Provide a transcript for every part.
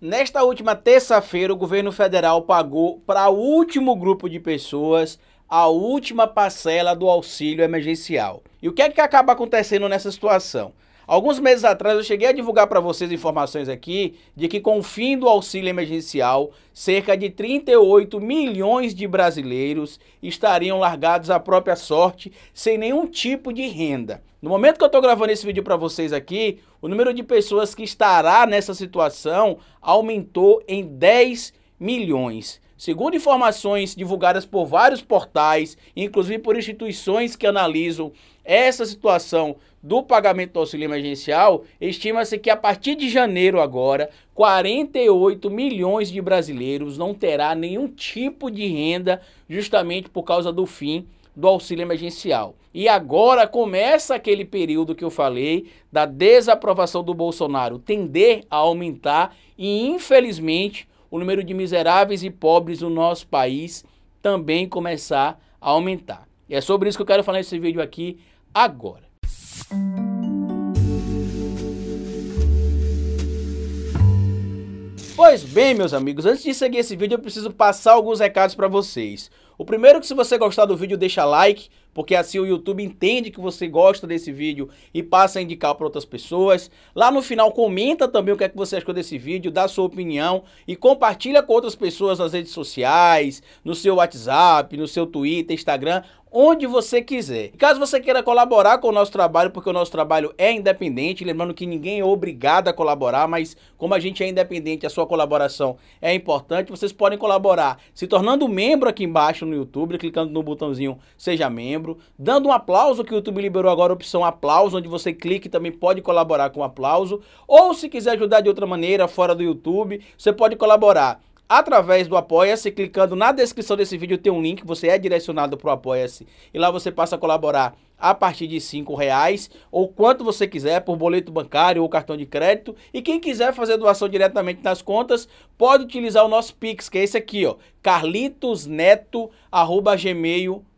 Nesta última terça-feira, o governo federal pagou para o último grupo de pessoas a última parcela do auxílio emergencial. E o que é que acaba acontecendo nessa situação? Alguns meses atrás eu cheguei a divulgar para vocês informações aqui de que com o fim do auxílio emergencial, cerca de 38 milhões de brasileiros estariam largados à própria sorte, sem nenhum tipo de renda. No momento que eu estou gravando esse vídeo para vocês aqui, o número de pessoas que estará nessa situação aumentou em 10 milhões. Segundo informações divulgadas por vários portais, inclusive por instituições que analisam essa situação do pagamento do auxílio emergencial, estima-se que a partir de janeiro agora, 48 milhões de brasileiros não terá nenhum tipo de renda justamente por causa do fim do auxílio emergencial. E agora começa aquele período que eu falei da desaprovação do Bolsonaro tender a aumentar e infelizmente o número de miseráveis e pobres no nosso país também começar a aumentar. E é sobre isso que eu quero falar nesse vídeo aqui agora. Pois bem, meus amigos, antes de seguir esse vídeo eu preciso passar alguns recados para vocês. O primeiro que se você gostar do vídeo, deixa like, porque assim o YouTube entende que você gosta desse vídeo e passa a indicar para outras pessoas. Lá no final comenta também o que é que você achou desse vídeo, dá sua opinião e compartilha com outras pessoas nas redes sociais, no seu WhatsApp, no seu Twitter, Instagram, onde você quiser. E caso você queira colaborar com o nosso trabalho, porque o nosso trabalho é independente, lembrando que ninguém é obrigado a colaborar, mas como a gente é independente, a sua colaboração é importante, vocês podem colaborar se tornando membro aqui embaixo no YouTube, clicando no botãozinho Seja Membro, dando um aplauso, que o YouTube liberou agora a opção aplauso, onde você clica e também pode colaborar com o aplauso. Ou se quiser ajudar de outra maneira, fora do YouTube, você pode colaborar através do Apoia-se, clicando na descrição desse vídeo tem um link, você é direcionado para o Apoia-se e lá você passa a colaborar a partir de R$ reais ou quanto você quiser por boleto bancário ou cartão de crédito. E quem quiser fazer doação diretamente nas contas, pode utilizar o nosso Pix, que é esse aqui, ó, carlitosneto@gmail.com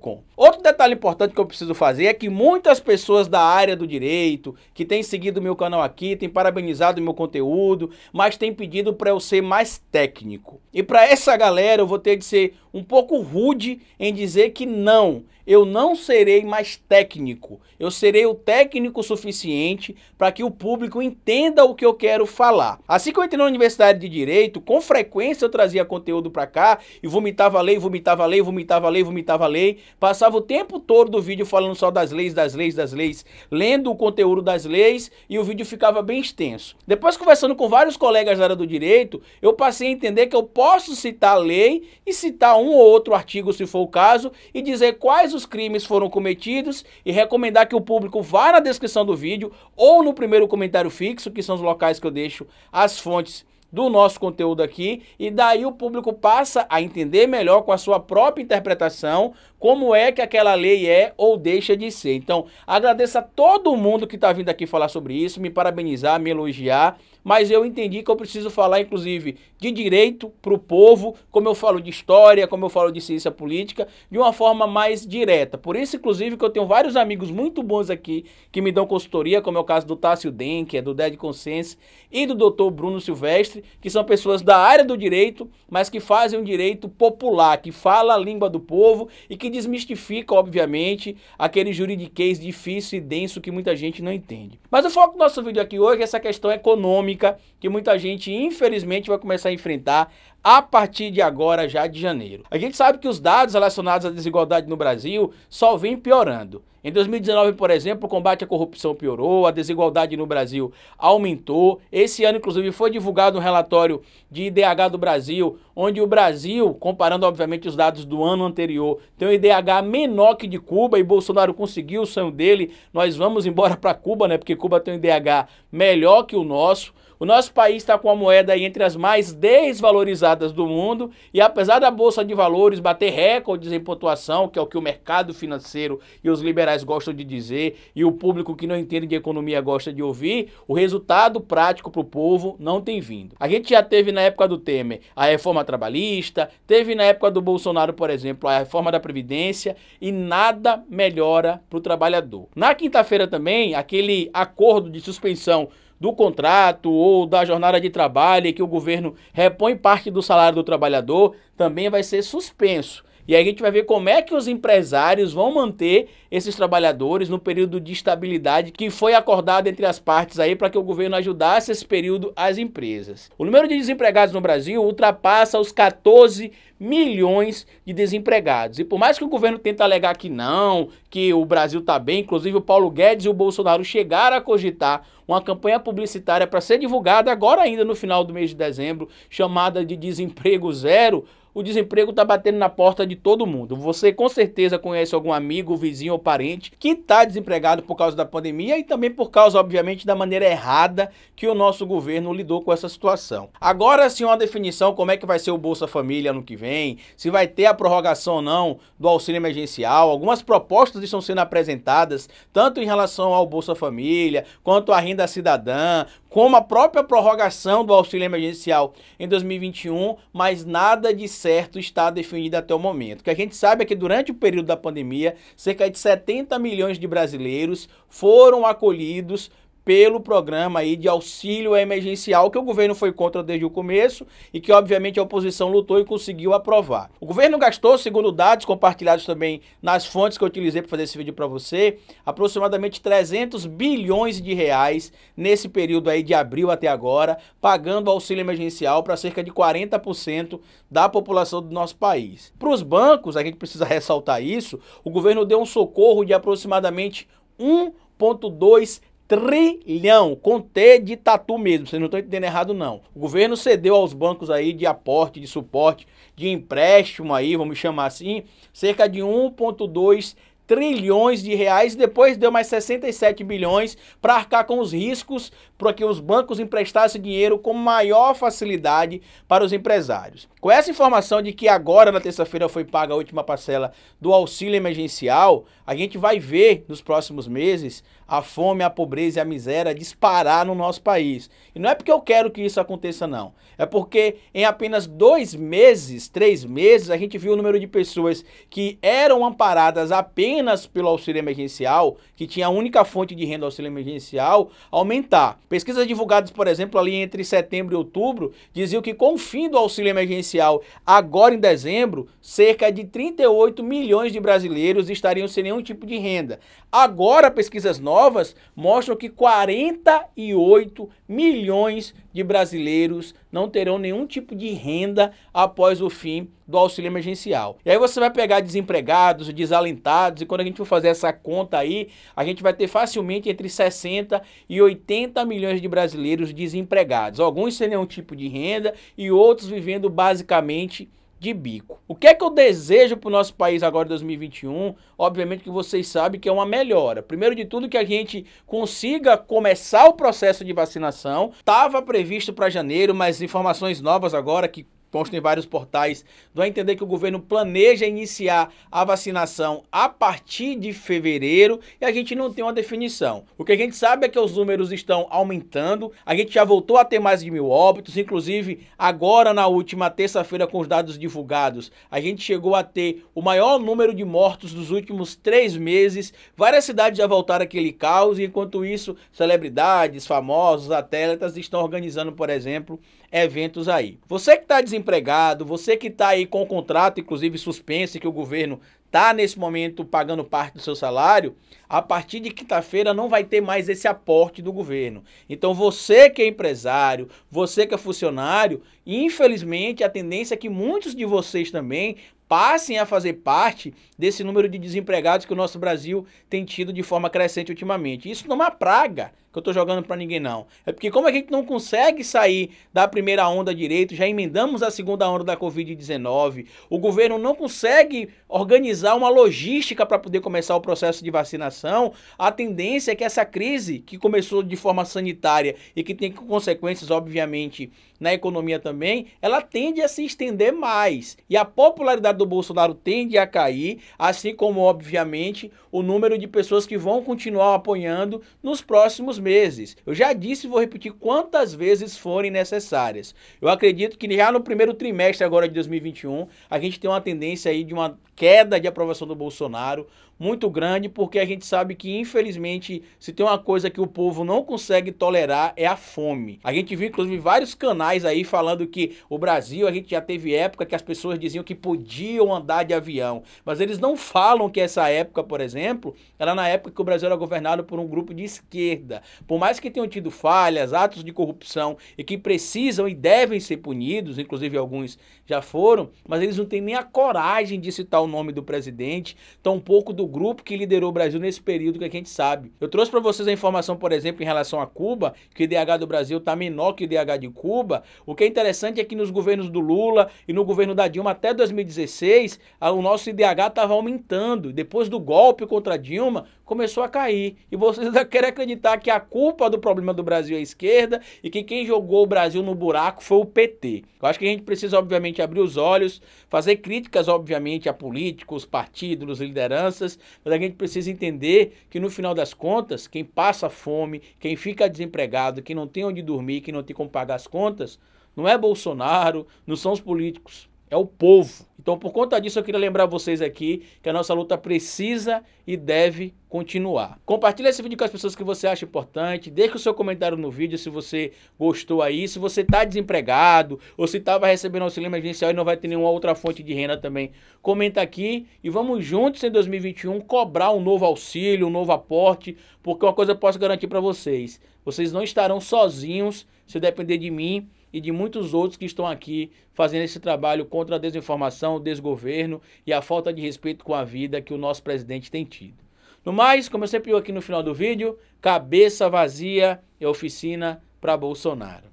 com. Outro detalhe importante que eu preciso fazer é que muitas pessoas da área do direito, que têm seguido meu canal aqui, têm parabenizado meu conteúdo, mas têm pedido para eu ser mais técnico. E para essa galera eu vou ter de ser um pouco rude em dizer que não, eu não serei mais técnico. Eu serei o técnico suficiente para que o público entenda o que eu quero falar. Assim que eu entrei na Universidade de Direito, com frequência eu trazia conteúdo para cá e vomitava lei, vomitava lei, vomitava lei, vomitava lei lei, passava o tempo todo do vídeo falando só das leis, das leis, das leis, lendo o conteúdo das leis e o vídeo ficava bem extenso. Depois, conversando com vários colegas da área do direito, eu passei a entender que eu posso citar a lei e citar um ou outro artigo, se for o caso, e dizer quais os crimes foram cometidos e recomendar que o público vá na descrição do vídeo ou no primeiro comentário fixo, que são os locais que eu deixo as fontes do nosso conteúdo aqui e daí o público passa a entender melhor com a sua própria interpretação como é que aquela lei é ou deixa de ser. Então, agradeço a todo mundo que está vindo aqui falar sobre isso, me parabenizar, me elogiar mas eu entendi que eu preciso falar, inclusive, de direito para o povo, como eu falo de história, como eu falo de ciência política, de uma forma mais direta. Por isso, inclusive, que eu tenho vários amigos muito bons aqui que me dão consultoria, como é o caso do Tássio Denker, é do Dead Conscience e do Dr. Bruno Silvestre, que são pessoas da área do direito, mas que fazem um direito popular, que fala a língua do povo e que desmistifica, obviamente, aquele juridiquês difícil e denso que muita gente não entende. Mas o foco do nosso vídeo aqui hoje é essa questão econômica económica que muita gente, infelizmente, vai começar a enfrentar a partir de agora, já de janeiro. A gente sabe que os dados relacionados à desigualdade no Brasil só vêm piorando. Em 2019, por exemplo, o combate à corrupção piorou, a desigualdade no Brasil aumentou. Esse ano, inclusive, foi divulgado um relatório de IDH do Brasil, onde o Brasil, comparando obviamente os dados do ano anterior, tem um IDH menor que de Cuba e Bolsonaro conseguiu o sonho dele. Nós vamos embora para Cuba, né? Porque Cuba tem um IDH melhor que o nosso. O nosso país está com a moeda entre as mais desvalorizadas do mundo e apesar da bolsa de valores bater recordes em pontuação, que é o que o mercado financeiro e os liberais gostam de dizer e o público que não entende de economia gosta de ouvir, o resultado prático para o povo não tem vindo. A gente já teve na época do Temer a reforma trabalhista, teve na época do Bolsonaro, por exemplo, a reforma da Previdência e nada melhora para o trabalhador. Na quinta-feira também, aquele acordo de suspensão do contrato ou da jornada de trabalho e que o governo repõe parte do salário do trabalhador, também vai ser suspenso. E aí a gente vai ver como é que os empresários vão manter esses trabalhadores no período de estabilidade que foi acordado entre as partes aí para que o governo ajudasse esse período às empresas. O número de desempregados no Brasil ultrapassa os 14 milhões de desempregados. E por mais que o governo tente alegar que não, que o Brasil está bem, inclusive o Paulo Guedes e o Bolsonaro chegaram a cogitar uma campanha publicitária para ser divulgada agora ainda no final do mês de dezembro, chamada de Desemprego Zero, o desemprego está batendo na porta de todo mundo. Você com certeza conhece algum amigo, vizinho ou parente que está desempregado por causa da pandemia e também por causa, obviamente, da maneira errada que o nosso governo lidou com essa situação. Agora sim, uma definição como é que vai ser o Bolsa Família ano que vem se vai ter a prorrogação ou não do auxílio emergencial. Algumas propostas estão sendo apresentadas, tanto em relação ao Bolsa Família, quanto à renda cidadã, como a própria prorrogação do auxílio emergencial em 2021, mas nada de certo está definido até o momento. O que a gente sabe é que durante o período da pandemia, cerca de 70 milhões de brasileiros foram acolhidos pelo programa aí de auxílio emergencial que o governo foi contra desde o começo e que obviamente a oposição lutou e conseguiu aprovar. O governo gastou, segundo dados compartilhados também nas fontes que eu utilizei para fazer esse vídeo para você, aproximadamente 300 bilhões de reais nesse período aí de abril até agora, pagando auxílio emergencial para cerca de 40% da população do nosso país. Para os bancos, a gente precisa ressaltar isso, o governo deu um socorro de aproximadamente 1,2 trilhão, com T de tatu mesmo, vocês não estão entendendo errado não. O governo cedeu aos bancos aí de aporte, de suporte, de empréstimo aí, vamos chamar assim, cerca de 1.2 trilhões de reais, depois deu mais 67 bilhões para arcar com os riscos para que os bancos emprestassem dinheiro com maior facilidade para os empresários. Com essa informação de que agora, na terça-feira, foi paga a última parcela do auxílio emergencial, a gente vai ver nos próximos meses a fome, a pobreza e a miséria disparar no nosso país. E não é porque eu quero que isso aconteça, não. É porque em apenas dois meses, três meses, a gente viu o número de pessoas que eram amparadas apenas pelo auxílio emergencial, que tinha a única fonte de renda auxílio emergencial, aumentar. Pesquisas divulgadas, por exemplo, ali entre setembro e outubro, diziam que com o fim do auxílio emergencial, agora em dezembro, cerca de 38 milhões de brasileiros estariam sem nenhum tipo de renda. Agora, pesquisas novas mostram que 48 milhões de brasileiros não terão nenhum tipo de renda após o fim do auxílio emergencial. E aí você vai pegar desempregados, desalentados, e quando a gente for fazer essa conta aí, a gente vai ter facilmente entre 60 e 80 milhões de brasileiros desempregados. Alguns sem nenhum tipo de renda e outros vivendo basicamente de bico. O que é que eu desejo para o nosso país agora em 2021? Obviamente que vocês sabem que é uma melhora. Primeiro de tudo que a gente consiga começar o processo de vacinação. Estava previsto para janeiro, mas informações novas agora que consta em vários portais, do a entender que o governo planeja iniciar a vacinação a partir de fevereiro e a gente não tem uma definição. O que a gente sabe é que os números estão aumentando, a gente já voltou a ter mais de mil óbitos, inclusive agora na última terça-feira com os dados divulgados, a gente chegou a ter o maior número de mortos dos últimos três meses, várias cidades já voltaram àquele caos e enquanto isso celebridades, famosos, atletas estão organizando, por exemplo, eventos aí. Você que está desempregado, você que está aí com o contrato, inclusive suspenso, que o governo está nesse momento pagando parte do seu salário, a partir de quinta-feira não vai ter mais esse aporte do governo. Então você que é empresário, você que é funcionário, infelizmente a tendência é que muitos de vocês também passem a fazer parte desse número de desempregados que o nosso Brasil tem tido de forma crescente ultimamente. Isso não é uma praga que eu estou jogando para ninguém não. É porque como a gente não consegue sair da primeira onda direito, já emendamos a segunda onda da COVID-19, o governo não consegue organizar organizar uma logística para poder começar o processo de vacinação, a tendência é que essa crise, que começou de forma sanitária e que tem consequências, obviamente, na economia também, ela tende a se estender mais. E a popularidade do Bolsonaro tende a cair, assim como, obviamente, o número de pessoas que vão continuar apoiando nos próximos meses. Eu já disse e vou repetir quantas vezes forem necessárias. Eu acredito que já no primeiro trimestre agora de 2021, a gente tem uma tendência aí de uma queda de aprovação do Bolsonaro, muito grande, porque a gente sabe que, infelizmente, se tem uma coisa que o povo não consegue tolerar é a fome. A gente viu, inclusive, vários canais aí falando que o Brasil, a gente já teve época que as pessoas diziam que podiam andar de avião, mas eles não falam que essa época, por exemplo, era na época que o Brasil era governado por um grupo de esquerda. Por mais que tenham tido falhas, atos de corrupção e que precisam e devem ser punidos, inclusive alguns já foram, mas eles não têm nem a coragem de citar o nome do presidente, tampouco do grupo que liderou o Brasil nesse período que a gente sabe. Eu trouxe para vocês a informação, por exemplo, em relação a Cuba, que o IDH do Brasil está menor que o IDH de Cuba. O que é interessante é que nos governos do Lula e no governo da Dilma até 2016, o nosso IDH estava aumentando. Depois do golpe contra Dilma, começou a cair. E vocês ainda querem acreditar que a culpa do problema do Brasil é a esquerda e que quem jogou o Brasil no buraco foi o PT. Eu acho que a gente precisa, obviamente, abrir os olhos, fazer críticas, obviamente, a políticos, partidos, lideranças, mas a gente precisa entender que, no final das contas, quem passa fome, quem fica desempregado, quem não tem onde dormir, quem não tem como pagar as contas, não é Bolsonaro, não são os políticos é o povo. Então, por conta disso, eu queria lembrar vocês aqui que a nossa luta precisa e deve continuar. Compartilhe esse vídeo com as pessoas que você acha importante, deixe o seu comentário no vídeo se você gostou aí, se você está desempregado ou se estava recebendo auxílio emergencial e não vai ter nenhuma outra fonte de renda também. Comenta aqui e vamos juntos em 2021 cobrar um novo auxílio, um novo aporte, porque uma coisa eu posso garantir para vocês, vocês não estarão sozinhos se depender de mim e de muitos outros que estão aqui fazendo esse trabalho contra a desinformação, o desgoverno e a falta de respeito com a vida que o nosso presidente tem tido. No mais, como eu sempre digo aqui no final do vídeo, cabeça vazia é oficina para Bolsonaro.